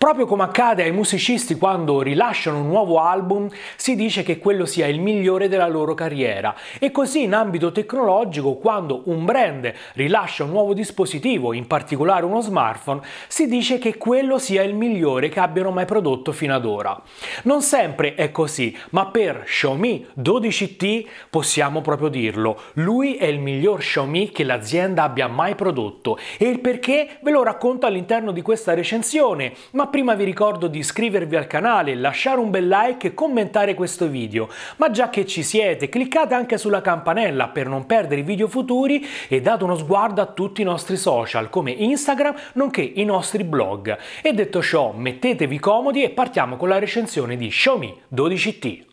Proprio come accade ai musicisti quando rilasciano un nuovo album, si dice che quello sia il migliore della loro carriera e così in ambito tecnologico quando un brand rilascia un nuovo dispositivo, in particolare uno smartphone, si dice che quello sia il migliore che abbiano mai prodotto fino ad ora. Non sempre è così, ma per Xiaomi 12T possiamo proprio dirlo, lui è il miglior Xiaomi che l'azienda abbia mai prodotto e il perché ve lo racconto all'interno di questa recensione, ma prima vi ricordo di iscrivervi al canale, lasciare un bel like e commentare questo video. Ma già che ci siete, cliccate anche sulla campanella per non perdere i video futuri e date uno sguardo a tutti i nostri social come Instagram, nonché i nostri blog. E detto ciò, mettetevi comodi e partiamo con la recensione di Xiaomi 12T.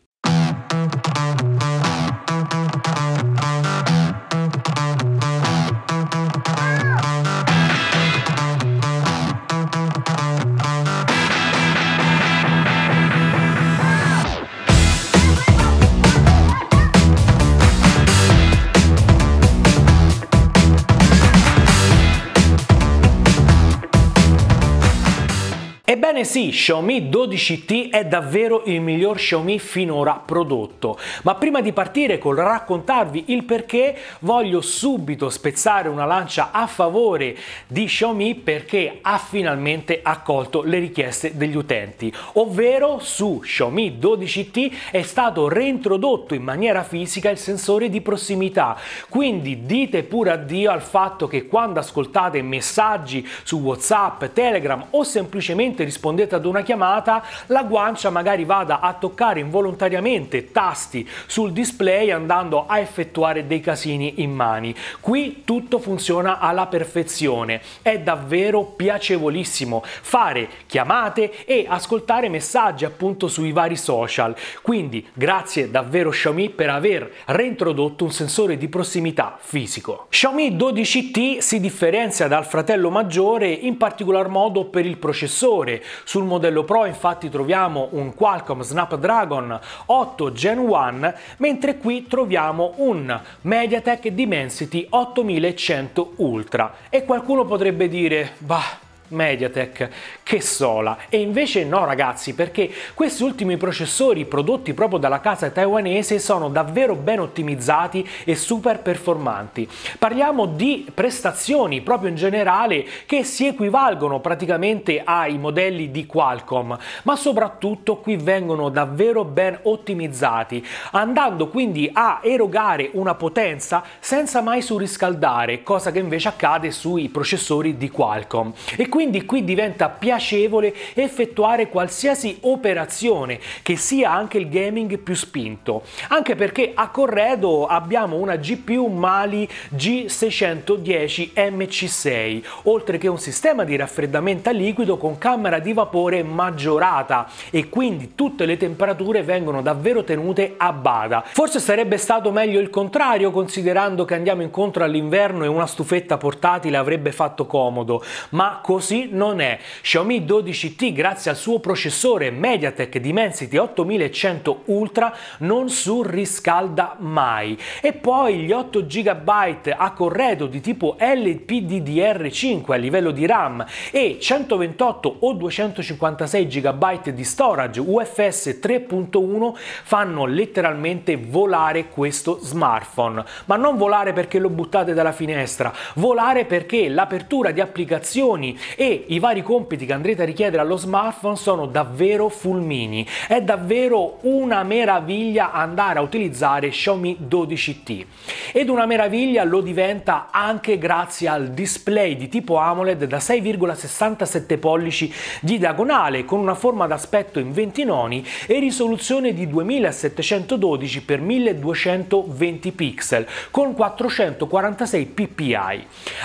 Ebbene sì, Xiaomi 12T è davvero il miglior Xiaomi finora prodotto, ma prima di partire col raccontarvi il perché voglio subito spezzare una lancia a favore di Xiaomi perché ha finalmente accolto le richieste degli utenti, ovvero su Xiaomi 12T è stato reintrodotto in maniera fisica il sensore di prossimità, quindi dite pure addio al fatto che quando ascoltate messaggi su Whatsapp, Telegram o semplicemente rispondete rispondete ad una chiamata, la guancia magari vada a toccare involontariamente tasti sul display andando a effettuare dei casini in mani. Qui tutto funziona alla perfezione, è davvero piacevolissimo fare chiamate e ascoltare messaggi appunto sui vari social. Quindi grazie davvero Xiaomi per aver reintrodotto un sensore di prossimità fisico. Xiaomi 12T si differenzia dal fratello maggiore in particolar modo per il processore, sul modello Pro infatti troviamo un Qualcomm Snapdragon 8 Gen 1, mentre qui troviamo un MediaTek Dimensity 8100 Ultra. E qualcuno potrebbe dire, bah, Mediatek che Sola e invece no ragazzi perché questi ultimi processori prodotti proprio dalla casa taiwanese sono davvero ben ottimizzati e super performanti. Parliamo di prestazioni proprio in generale che si equivalgono praticamente ai modelli di Qualcomm ma soprattutto qui vengono davvero ben ottimizzati andando quindi a erogare una potenza senza mai surriscaldare cosa che invece accade sui processori di Qualcomm e quindi qui diventa piacevole effettuare qualsiasi operazione che sia anche il gaming più spinto, anche perché a Corredo abbiamo una GPU Mali G610 MC6, oltre che un sistema di raffreddamento a liquido con camera di vapore maggiorata e quindi tutte le temperature vengono davvero tenute a bada. Forse sarebbe stato meglio il contrario considerando che andiamo incontro all'inverno e una stufetta portatile avrebbe fatto comodo, ma così così non è. Xiaomi 12T grazie al suo processore MediaTek Dimensity 8100 Ultra non surriscalda mai. E poi gli 8 GB a corredo di tipo LPDDR5 a livello di RAM e 128 o 256 GB di storage UFS 3.1 fanno letteralmente volare questo smartphone. Ma non volare perché lo buttate dalla finestra, volare perché l'apertura di applicazioni e i vari compiti che andrete a richiedere allo smartphone sono davvero fulmini. È davvero una meraviglia andare a utilizzare Xiaomi 12T ed una meraviglia lo diventa anche grazie al display di tipo AMOLED da 6,67 pollici di diagonale con una forma d'aspetto in 20 noni e risoluzione di 2712 x 1220 pixel con 446 ppi.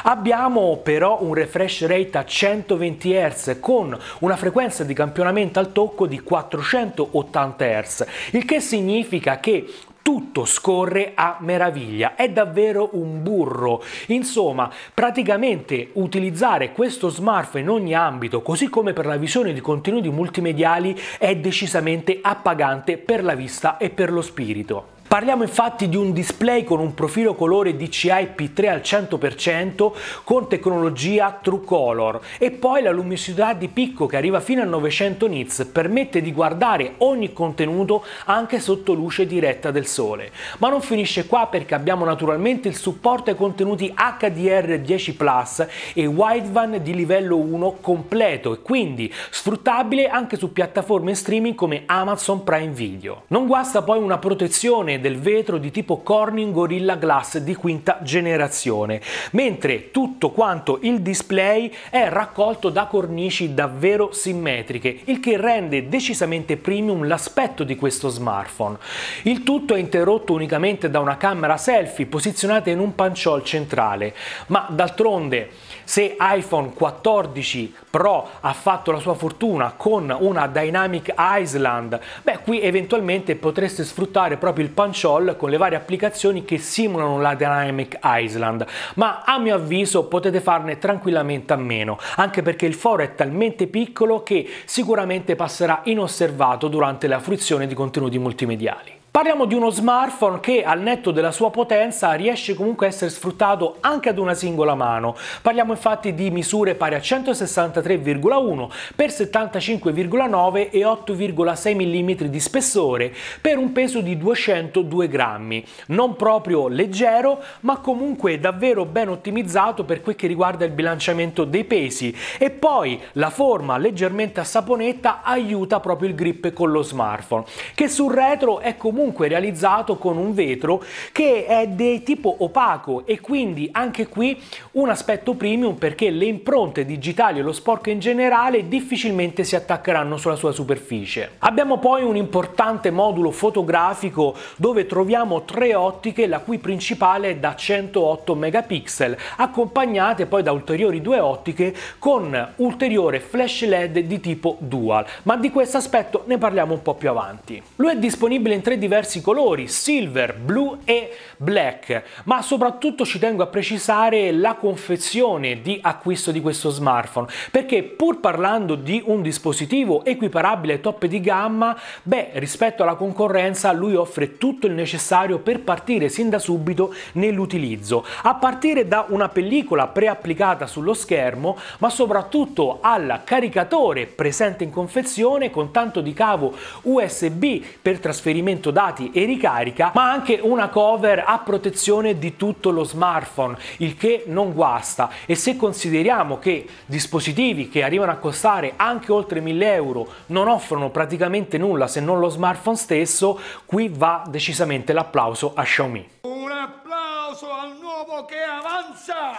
Abbiamo però un refresh rate a 120 Hz con una frequenza di campionamento al tocco di 480 Hz, il che significa che tutto scorre a meraviglia, è davvero un burro. Insomma, praticamente utilizzare questo smartphone in ogni ambito, così come per la visione di contenuti multimediali, è decisamente appagante per la vista e per lo spirito. Parliamo infatti di un display con un profilo colore DCI-P3 al 100% con tecnologia True Color e poi la luminosità di picco che arriva fino a 900 nits permette di guardare ogni contenuto anche sotto luce diretta del sole. Ma non finisce qua perché abbiamo naturalmente il supporto ai contenuti HDR10 Plus e Widevan di livello 1 completo e quindi sfruttabile anche su piattaforme streaming come Amazon Prime Video. Non guasta poi una protezione del vetro di tipo Corning Gorilla Glass di quinta generazione, mentre tutto quanto il display è raccolto da cornici davvero simmetriche, il che rende decisamente premium l'aspetto di questo smartphone. Il tutto è interrotto unicamente da una camera selfie posizionata in un panciol centrale, ma d'altronde se iPhone 14 Pro ha fatto la sua fortuna con una Dynamic Island, beh qui eventualmente potreste sfruttare proprio il punch con le varie applicazioni che simulano la Dynamic Island, ma a mio avviso potete farne tranquillamente a meno, anche perché il foro è talmente piccolo che sicuramente passerà inosservato durante la fruizione di contenuti multimediali. Parliamo di uno smartphone che al netto della sua potenza riesce comunque a essere sfruttato anche ad una singola mano. Parliamo infatti di misure pari a 163,1 x 75,9 e 8,6 mm di spessore per un peso di 202 grammi. Non proprio leggero ma comunque davvero ben ottimizzato per quel che riguarda il bilanciamento dei pesi e poi la forma leggermente a saponetta aiuta proprio il grip con lo smartphone che sul retro è comunque comunque realizzato con un vetro che è di tipo opaco e quindi anche qui un aspetto premium perché le impronte digitali e lo sporco in generale difficilmente si attaccheranno sulla sua superficie. Abbiamo poi un importante modulo fotografico dove troviamo tre ottiche la cui principale è da 108 megapixel accompagnate poi da ulteriori due ottiche con ulteriore flash LED di tipo dual ma di questo aspetto ne parliamo un po' più avanti. Lui è disponibile in tre diverse diversi colori, silver, blu e black, ma soprattutto ci tengo a precisare la confezione di acquisto di questo smartphone, perché pur parlando di un dispositivo equiparabile ai top di gamma, beh, rispetto alla concorrenza lui offre tutto il necessario per partire sin da subito nell'utilizzo, a partire da una pellicola preapplicata sullo schermo, ma soprattutto al caricatore presente in confezione con tanto di cavo USB per trasferimento dati dati e ricarica, ma anche una cover a protezione di tutto lo smartphone, il che non guasta. E se consideriamo che dispositivi che arrivano a costare anche oltre 1000 euro non offrono praticamente nulla se non lo smartphone stesso, qui va decisamente l'applauso a Xiaomi. Un applauso al nuovo che avanza!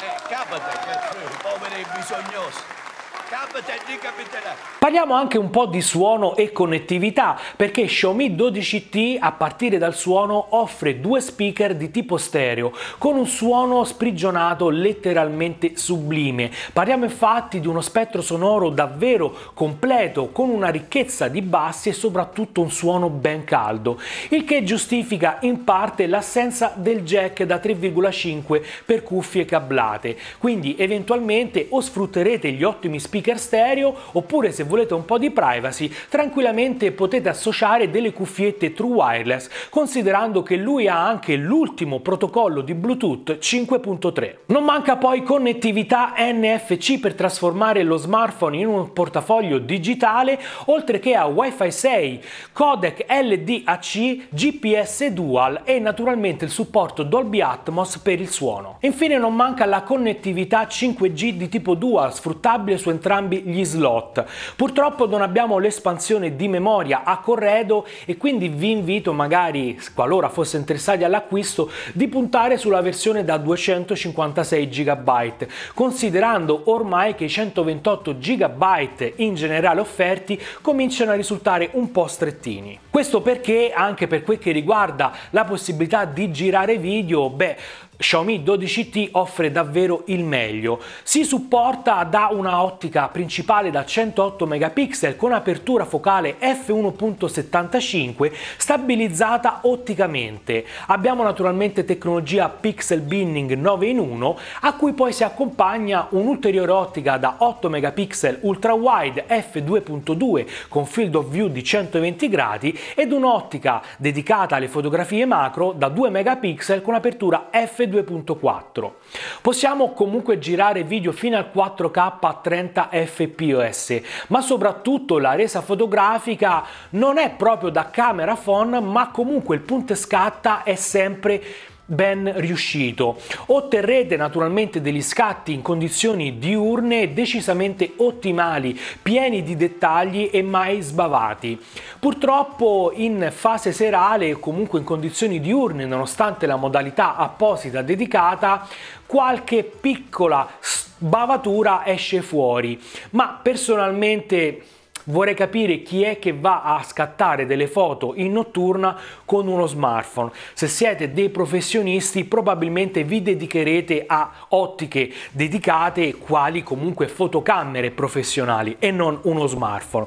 Eh, capita, poveri bisognosi. Parliamo anche un po' di suono e connettività, perché Xiaomi 12T a partire dal suono offre due speaker di tipo stereo, con un suono sprigionato letteralmente sublime. Parliamo infatti di uno spettro sonoro davvero completo, con una ricchezza di bassi e soprattutto un suono ben caldo, il che giustifica in parte l'assenza del jack da 3,5 per cuffie cablate. Quindi eventualmente o sfrutterete gli ottimi speaker speaker stereo oppure se volete un po' di privacy tranquillamente potete associare delle cuffiette true wireless considerando che lui ha anche l'ultimo protocollo di Bluetooth 5.3. Non manca poi connettività NFC per trasformare lo smartphone in un portafoglio digitale oltre che a wifi 6, codec LDAC, GPS Dual e naturalmente il supporto Dolby Atmos per il suono. Infine non manca la connettività 5G di tipo Dual sfruttabile su entrambi entrambi gli slot. Purtroppo non abbiamo l'espansione di memoria a corredo e quindi vi invito magari, qualora fosse interessati all'acquisto, di puntare sulla versione da 256 GB, considerando ormai che i 128 GB in generale offerti cominciano a risultare un po' strettini. Questo perché anche per quel che riguarda la possibilità di girare video, beh, Xiaomi 12T offre davvero il meglio. Si supporta da una ottica principale da 108 megapixel con apertura focale f1.75 stabilizzata otticamente. Abbiamo naturalmente tecnologia pixel binning 9 in 1 a cui poi si accompagna un'ulteriore ottica da 8 megapixel ultra wide f2.2 con field of view di 120 gradi ed un'ottica dedicata alle fotografie macro da 2 megapixel con apertura f2.4. Possiamo comunque girare video fino al 4K a 30 fps, ma soprattutto la resa fotografica non è proprio da camera phone, ma comunque il punto scatta è sempre ben riuscito. Otterrete naturalmente degli scatti in condizioni diurne decisamente ottimali, pieni di dettagli e mai sbavati. Purtroppo in fase serale o comunque in condizioni diurne, nonostante la modalità apposita dedicata, qualche piccola bavatura esce fuori, ma personalmente vorrei capire chi è che va a scattare delle foto in notturna con uno smartphone. Se siete dei professionisti probabilmente vi dedicherete a ottiche dedicate quali comunque fotocamere professionali e non uno smartphone.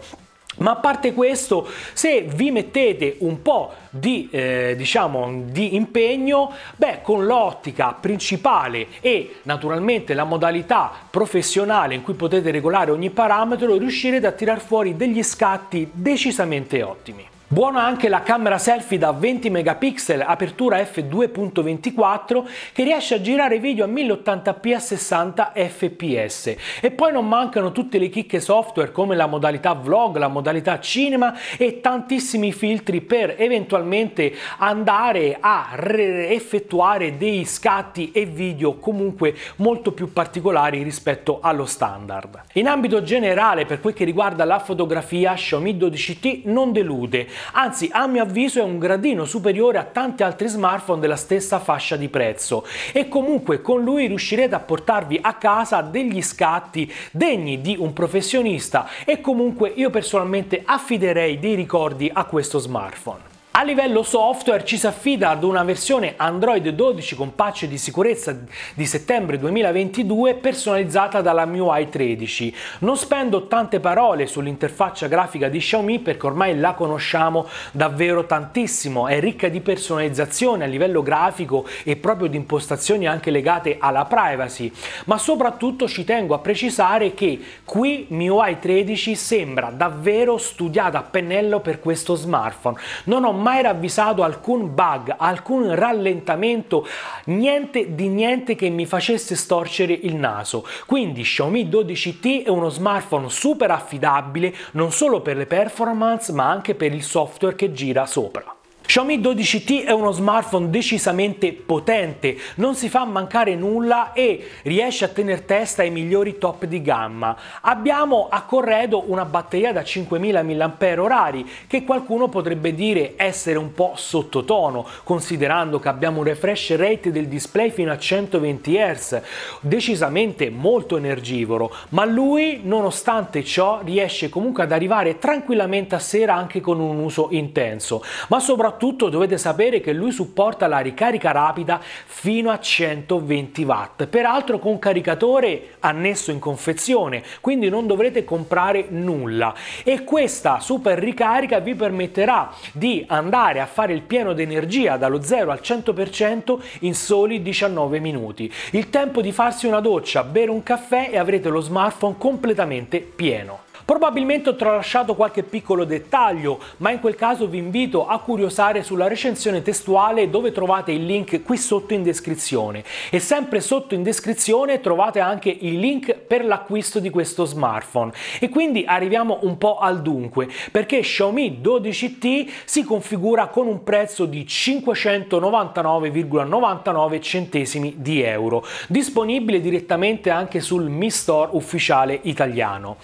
Ma a parte questo, se vi mettete un po' di, eh, diciamo, di impegno, beh, con l'ottica principale e naturalmente la modalità professionale in cui potete regolare ogni parametro, riuscirete a tirar fuori degli scatti decisamente ottimi. Buona anche la camera selfie da 20 megapixel, apertura f2.24, che riesce a girare video a 1080p a 60 fps. E poi non mancano tutte le chicche software come la modalità vlog, la modalità cinema e tantissimi filtri per eventualmente andare a effettuare dei scatti e video comunque molto più particolari rispetto allo standard. In ambito generale, per quel che riguarda la fotografia, Xiaomi 12T non delude anzi a mio avviso è un gradino superiore a tanti altri smartphone della stessa fascia di prezzo e comunque con lui riuscirete a portarvi a casa degli scatti degni di un professionista e comunque io personalmente affiderei dei ricordi a questo smartphone. A livello software ci si affida ad una versione Android 12 con patch di sicurezza di settembre 2022 personalizzata dalla MIUI 13. Non spendo tante parole sull'interfaccia grafica di Xiaomi perché ormai la conosciamo davvero tantissimo, è ricca di personalizzazione a livello grafico e proprio di impostazioni anche legate alla privacy, ma soprattutto ci tengo a precisare che qui MIUI 13 sembra davvero studiata a pennello per questo smartphone. Non ho mai ravvisato alcun bug, alcun rallentamento, niente di niente che mi facesse storcere il naso. Quindi Xiaomi 12T è uno smartphone super affidabile non solo per le performance ma anche per il software che gira sopra. Xiaomi 12T è uno smartphone decisamente potente, non si fa mancare nulla e riesce a tenere testa ai migliori top di gamma. Abbiamo a corredo una batteria da 5000 mAh che qualcuno potrebbe dire essere un po' sottotono, considerando che abbiamo un refresh rate del display fino a 120 Hz, decisamente molto energivoro, ma lui nonostante ciò riesce comunque ad arrivare tranquillamente a sera anche con un uso intenso, ma soprattutto soprattutto dovete sapere che lui supporta la ricarica rapida fino a 120 watt, peraltro con caricatore annesso in confezione, quindi non dovrete comprare nulla e questa super ricarica vi permetterà di andare a fare il pieno d'energia dallo 0 al 100% in soli 19 minuti. Il tempo di farsi una doccia, bere un caffè e avrete lo smartphone completamente pieno. Probabilmente ho tralasciato qualche piccolo dettaglio, ma in quel caso vi invito a curiosare sulla recensione testuale dove trovate il link qui sotto in descrizione. E sempre sotto in descrizione trovate anche il link per l'acquisto di questo smartphone. E quindi arriviamo un po' al dunque, perché Xiaomi 12T si configura con un prezzo di 599,99 centesimi di euro, disponibile direttamente anche sul Mi Store ufficiale italiano.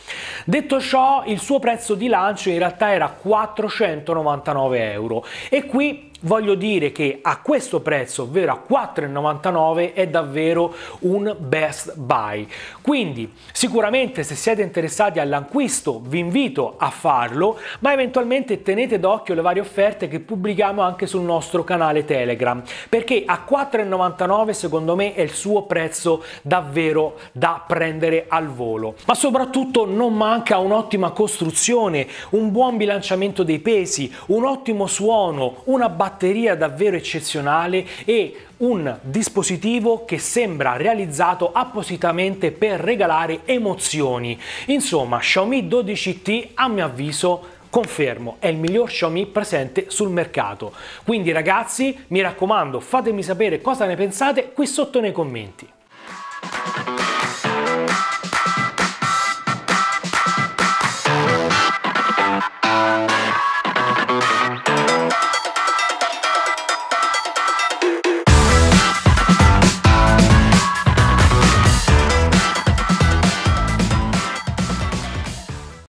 Detto Detto ciò, il suo prezzo di lancio in realtà era 499 euro e qui voglio dire che a questo prezzo, ovvero a 4,99, è davvero un best buy. Quindi sicuramente se siete interessati all'acquisto vi invito a farlo, ma eventualmente tenete d'occhio le varie offerte che pubblichiamo anche sul nostro canale Telegram, perché a 4,99 secondo me è il suo prezzo davvero da prendere al volo. Ma soprattutto non manca un'ottima costruzione, un buon bilanciamento dei pesi, un ottimo suono, una batteria batteria davvero eccezionale e un dispositivo che sembra realizzato appositamente per regalare emozioni. Insomma, Xiaomi 12T a mio avviso confermo, è il miglior Xiaomi presente sul mercato. Quindi ragazzi, mi raccomando, fatemi sapere cosa ne pensate qui sotto nei commenti.